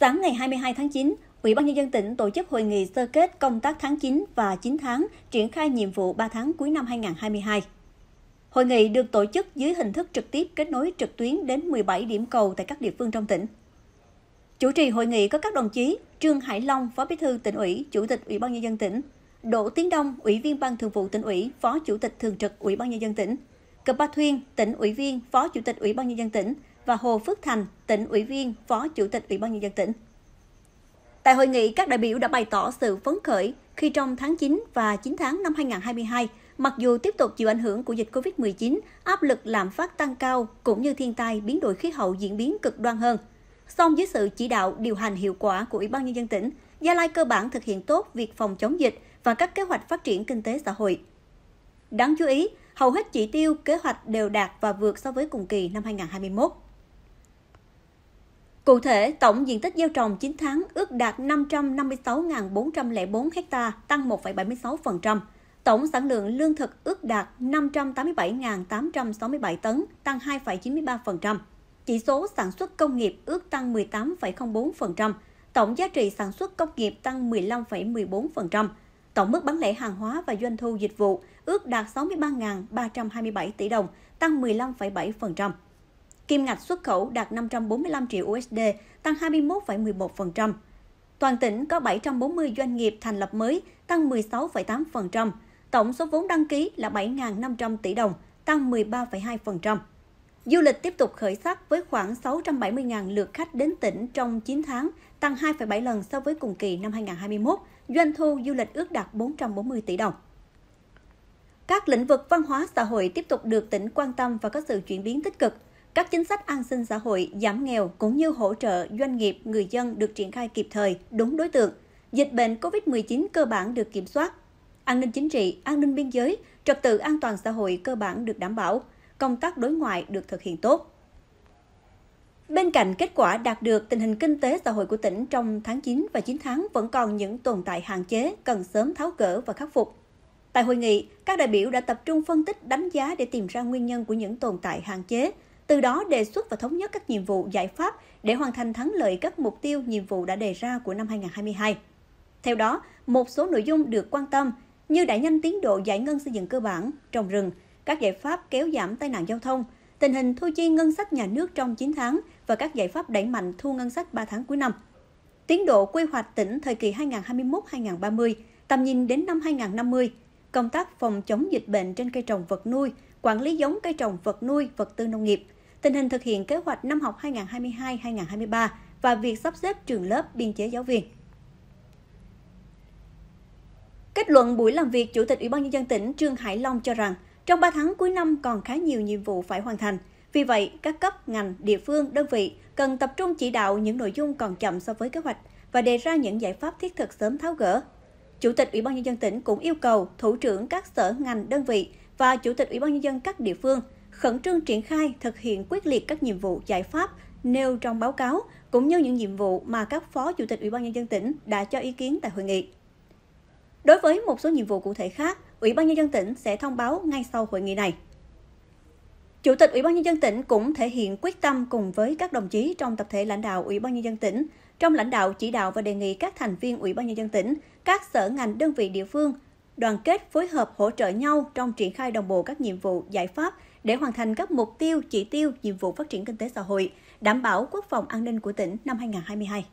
Sáng ngày 22 tháng 9, Ủy ban nhân dân tỉnh tổ chức hội nghị sơ kết công tác tháng 9 và 9 tháng triển khai nhiệm vụ 3 tháng cuối năm 2022. Hội nghị được tổ chức dưới hình thức trực tiếp kết nối trực tuyến đến 17 điểm cầu tại các địa phương trong tỉnh. Chủ trì hội nghị có các đồng chí Trương Hải Long, Phó Bí thư tỉnh ủy, Chủ tịch Ủy ban nhân dân tỉnh, Đỗ Tiến Đông, Ủy viên Ban Thường vụ tỉnh ủy, Phó Chủ tịch Thường trực Ủy ban nhân dân tỉnh, Cập Ba Thuyên, tỉnh ủy viên, phó chủ tịch Ủy ban nhân dân tỉnh và Hồ Phước Thành, tỉnh ủy viên, phó chủ tịch Ủy ban nhân dân tỉnh. Tại hội nghị, các đại biểu đã bày tỏ sự phấn khởi khi trong tháng 9 và 9 tháng năm 2022, mặc dù tiếp tục chịu ảnh hưởng của dịch COVID-19, áp lực làm phát tăng cao cũng như thiên tai biến đổi khí hậu diễn biến cực đoan hơn. Song dưới sự chỉ đạo điều hành hiệu quả của Ủy ban nhân dân tỉnh, Gia Lai cơ bản thực hiện tốt việc phòng chống dịch và các kế hoạch phát triển kinh tế xã hội. Đáng chú ý, hầu hết chỉ tiêu kế hoạch đều đạt và vượt so với cùng kỳ năm 2021. Cụ thể, tổng diện tích gieo trồng 9 tháng ước đạt 556.404 ha, tăng 1,76%. Tổng sản lượng lương thực ước đạt 587.867 tấn, tăng 2,93%. Chỉ số sản xuất công nghiệp ước tăng 18,04%. Tổng giá trị sản xuất công nghiệp tăng 15,14% tổng mức bán lẻ hàng hóa và doanh thu dịch vụ ước đạt 63.327 tỷ đồng, tăng 15,7%. Kim ngạch xuất khẩu đạt 545 triệu USD, tăng 21,11%. Toàn tỉnh có 740 doanh nghiệp thành lập mới, tăng 16,8%. Tổng số vốn đăng ký là 7.500 tỷ đồng, tăng 13,2%. Du lịch tiếp tục khởi sắc với khoảng 670.000 lượt khách đến tỉnh trong 9 tháng, tăng 2,7 lần so với cùng kỳ năm 2021. Doanh thu du lịch ước đạt 440 tỷ đồng. Các lĩnh vực văn hóa xã hội tiếp tục được tỉnh quan tâm và có sự chuyển biến tích cực. Các chính sách an sinh xã hội, giảm nghèo cũng như hỗ trợ doanh nghiệp, người dân được triển khai kịp thời, đúng đối tượng. Dịch bệnh COVID-19 cơ bản được kiểm soát. An ninh chính trị, an ninh biên giới, trật tự an toàn xã hội cơ bản được đảm bảo – công tác đối ngoại được thực hiện tốt. Bên cạnh kết quả đạt được, tình hình kinh tế xã hội của tỉnh trong tháng 9 và 9 tháng vẫn còn những tồn tại hạn chế cần sớm tháo gỡ và khắc phục. Tại hội nghị, các đại biểu đã tập trung phân tích, đánh giá để tìm ra nguyên nhân của những tồn tại hạn chế, từ đó đề xuất và thống nhất các nhiệm vụ giải pháp để hoàn thành thắng lợi các mục tiêu nhiệm vụ đã đề ra của năm 2022. Theo đó, một số nội dung được quan tâm như đẩy nhanh tiến độ giải ngân xây dựng cơ bản, trồng rừng, các giải pháp kéo giảm tai nạn giao thông, tình hình thu chi ngân sách nhà nước trong 9 tháng và các giải pháp đẩy mạnh thu ngân sách 3 tháng cuối năm. Tiến độ quy hoạch tỉnh thời kỳ 2021-2030, tầm nhìn đến năm 2050, công tác phòng chống dịch bệnh trên cây trồng vật nuôi, quản lý giống cây trồng vật nuôi, vật tư nông nghiệp, tình hình thực hiện kế hoạch năm học 2022-2023 và việc sắp xếp trường lớp biên chế giáo viên. Kết luận buổi làm việc, Chủ tịch Ủy ban nhân dân tỉnh Trương Hải Long cho rằng trong 3 tháng cuối năm còn khá nhiều nhiệm vụ phải hoàn thành. Vì vậy, các cấp, ngành, địa phương, đơn vị cần tập trung chỉ đạo những nội dung còn chậm so với kế hoạch và đề ra những giải pháp thiết thực sớm tháo gỡ. Chủ tịch Ủy ban nhân dân tỉnh cũng yêu cầu thủ trưởng các sở ngành đơn vị và chủ tịch Ủy ban nhân dân các địa phương khẩn trương triển khai thực hiện quyết liệt các nhiệm vụ giải pháp nêu trong báo cáo cũng như những nhiệm vụ mà các phó chủ tịch Ủy ban nhân dân tỉnh đã cho ý kiến tại hội nghị. Đối với một số nhiệm vụ cụ thể khác, Ủy ban Nhân dân tỉnh sẽ thông báo ngay sau hội nghị này. Chủ tịch Ủy ban Nhân dân tỉnh cũng thể hiện quyết tâm cùng với các đồng chí trong tập thể lãnh đạo Ủy ban Nhân dân tỉnh, trong lãnh đạo chỉ đạo và đề nghị các thành viên Ủy ban Nhân dân tỉnh, các sở ngành đơn vị địa phương đoàn kết phối hợp hỗ trợ nhau trong triển khai đồng bộ các nhiệm vụ, giải pháp để hoàn thành các mục tiêu, chỉ tiêu, nhiệm vụ phát triển kinh tế xã hội, đảm bảo quốc phòng an ninh của tỉnh năm 2022.